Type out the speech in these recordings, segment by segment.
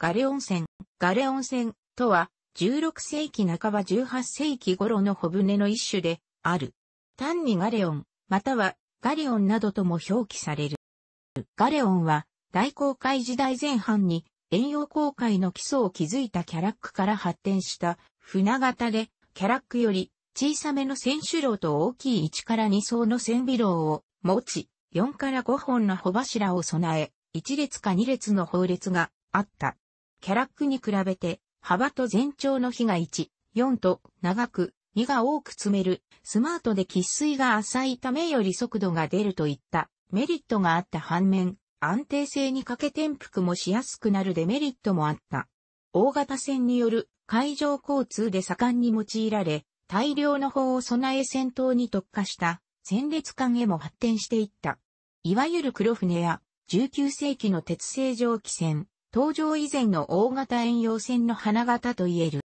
ガレ温泉。ガレ温泉とは、16世紀半ば18世紀頃の小舟の一種である。単にガレオン、またはガリオンなどとも表記される。ガレオンは、大航海時代前半に、遠洋航海の基礎を築いたキャラックから発展した船型で、キャラックより小さめの船首楼と大きい1から2層の船尾楼を持ち、4から5本の帆柱を備え、1列か2列の砲列があった。キャラックに比べて、幅と全長の比が1、4と長く、2が多く積める、スマートで喫水が浅いためより速度が出るといったメリットがあった反面、安定性に欠け転覆もしやすくなるデメリットもあった。大型船による海上交通で盛んに用いられ、大量の砲を備え戦闘に特化した戦列艦へも発展していった。いわゆる黒船や19世紀の鉄製蒸気船、登場以前の大型遠洋船の花形といえる。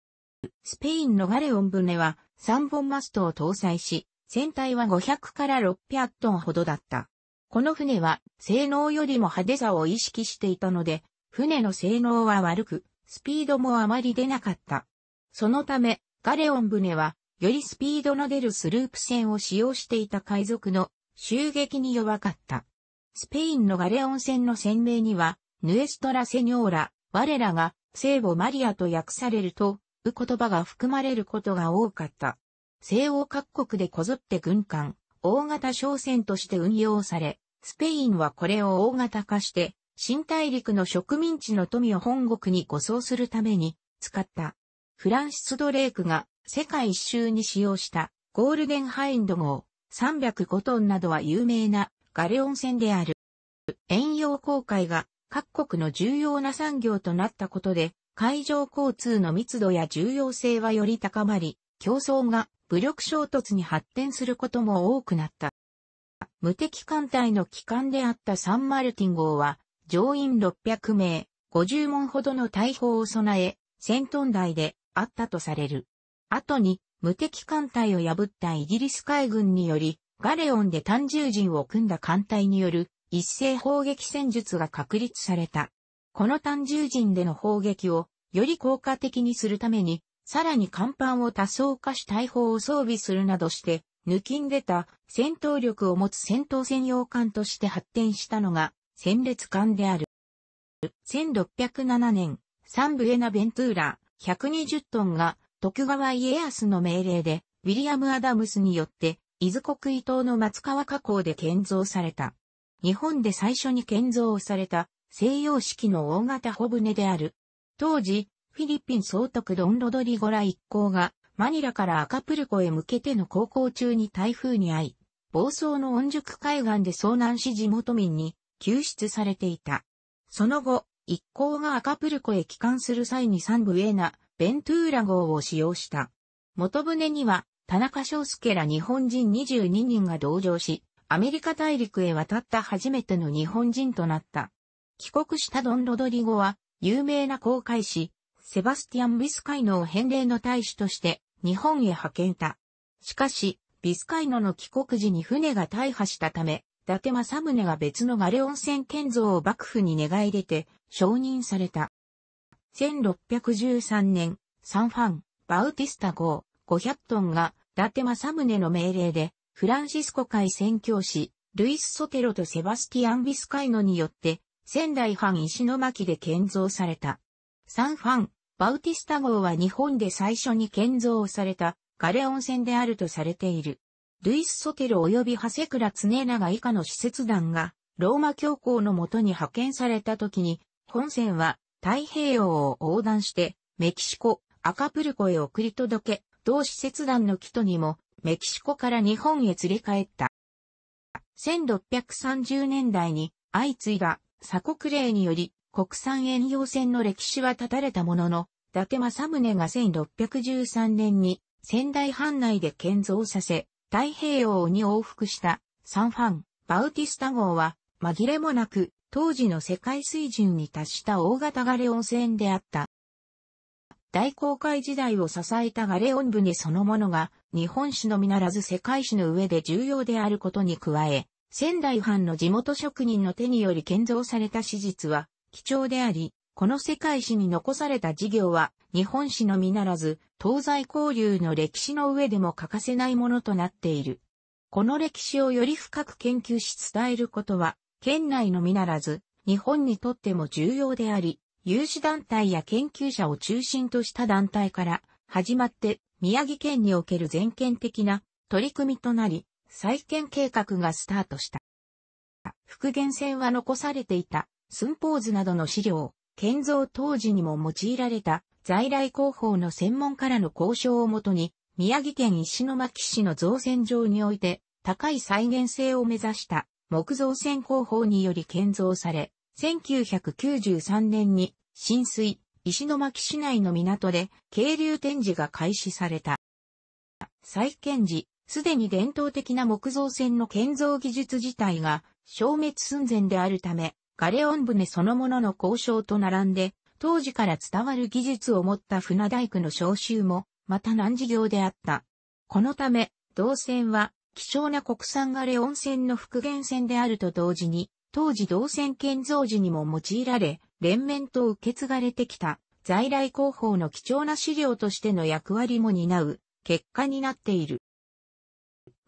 スペインのガレオン船は3本マストを搭載し、船体は500から600トンほどだった。この船は性能よりも派手さを意識していたので、船の性能は悪く、スピードもあまり出なかった。そのため、ガレオン船は、よりスピードの出るスループ船を使用していた海賊の襲撃に弱かった。スペインのガレオン船の船名には、ヌエストラセニョーラ、我らが、聖母マリアと訳されると、う言葉が含まれることが多かった。西欧各国でこぞって軍艦、大型商船として運用され、スペインはこれを大型化して、新大陸の植民地の富を本国に護送するために使った。フランシス・ドレークが世界一周に使用したゴールデンハインド号305トンなどは有名なガレオン船である。遠洋航海が各国の重要な産業となったことで、海上交通の密度や重要性はより高まり、競争が武力衝突に発展することも多くなった。無敵艦隊の機関であったサンマルティン号は、乗員600名、50門ほどの大砲を備え、戦闘トン台であったとされる。後に、無敵艦隊を破ったイギリス海軍により、ガレオンで単獣人を組んだ艦隊による一斉砲撃戦術が確立された。この単獣人での砲撃をより効果的にするために、さらに甲板を多層化し大砲を装備するなどして、抜きんでた戦闘力を持つ戦闘専用艦として発展したのが戦列艦である。1607年、サンブエナベントゥーラ120トンが徳川家康の命令でウィリアム・アダムスによって伊豆国伊東の松川河口で建造された。日本で最初に建造された西洋式の大型帆船である。当時、フィリピン総督ドン・ロドリゴラ一行がマニラからアカプルコへ向けての航行中に台風に遭い、暴走の温宿海岸で遭難し地元民に救出されていた。その後、一行がアカプルコへ帰還する際に三部エナ、ベントゥーラ号を使用した。元船には、田中章介ら日本人22人が同乗し、アメリカ大陸へ渡った初めての日本人となった。帰国したドン・ロドリゴは、有名な航海士、セバスティアン・ビスカイノを返礼の大使として日本へ派遣た。しかし、ビスカイノの帰国時に船が大破したため、伊達政宗が別のガレオン船建造を幕府に願い出て承認された。1613年、サンファン、バウティスタ号500トンが伊達政宗の命令でフランシスコ会宣教師、ルイス・ソテロとセバスティアン・ビスカイノによって、仙台藩石巻で建造された。サンファン、バウティスタ号は日本で最初に建造されたガレオン船であるとされている。ルイス・ソテロ及び長谷倉常長以下の使節団が、ローマ教皇のもとに派遣された時に、本船は太平洋を横断して、メキシコ、アカプルコへ送り届け、同使節団の基礎にもメキシコから日本へ連れ帰った。1630年代に相次いだ鎖国令により国産遠洋船の歴史は断たれたものの、伊達政宗が1613年に仙台藩内で建造させ、太平洋に往復したサンファン、バウティスタ号は紛れもなく当時の世界水準に達した大型ガレオン船であった。大航海時代を支えたガレオンネそのものが、日本史のみならず世界史の上で重要であることに加え、仙台藩の地元職人の手により建造された史実は貴重であり、この世界史に残された事業は、日本史のみならず、東西交流の歴史の上でも欠かせないものとなっている。この歴史をより深く研究し伝えることは、県内のみならず、日本にとっても重要であり、有志団体や研究者を中心とした団体から始まって宮城県における全県的な取り組みとなり、再建計画がスタートした。復元船は残されていた寸法図などの資料、建造当時にも用いられた在来工法の専門からの交渉をもとに、宮城県石巻市の造船場において高い再現性を目指した木造船工法により建造され、1993年に浸水、石巻市内の港で渓流展示が開始された。再建時、すでに伝統的な木造船の建造技術自体が消滅寸前であるため、ガレオン船そのものの交渉と並んで、当時から伝わる技術を持った船大工の召集も、また難事業であった。このため、銅線は、希少な国産ガレオン船の復元船であると同時に、当時銅線建造時にも用いられ、連綿と受け継がれてきた在来工法の貴重な資料としての役割も担う結果になっている。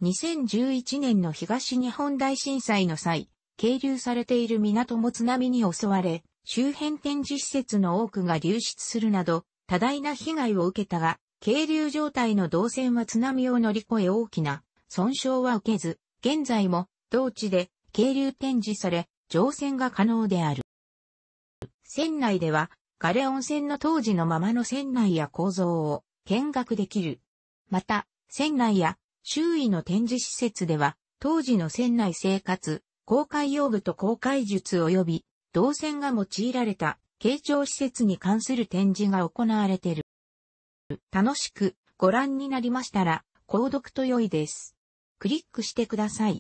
2011年の東日本大震災の際、渓流されている港も津波に襲われ、周辺展示施設の多くが流出するなど、多大な被害を受けたが、渓流状態の動線は津波を乗り越え大きな損傷は受けず、現在も同地で渓流展示され、乗船が可能である。船内では、ガレ温泉の当時のままの船内や構造を見学できる。また、船内や周囲の展示施設では、当時の船内生活、公開用具と公開術及び、動線が用いられた、慶長施設に関する展示が行われている。楽しくご覧になりましたら、購読と良いです。クリックしてください。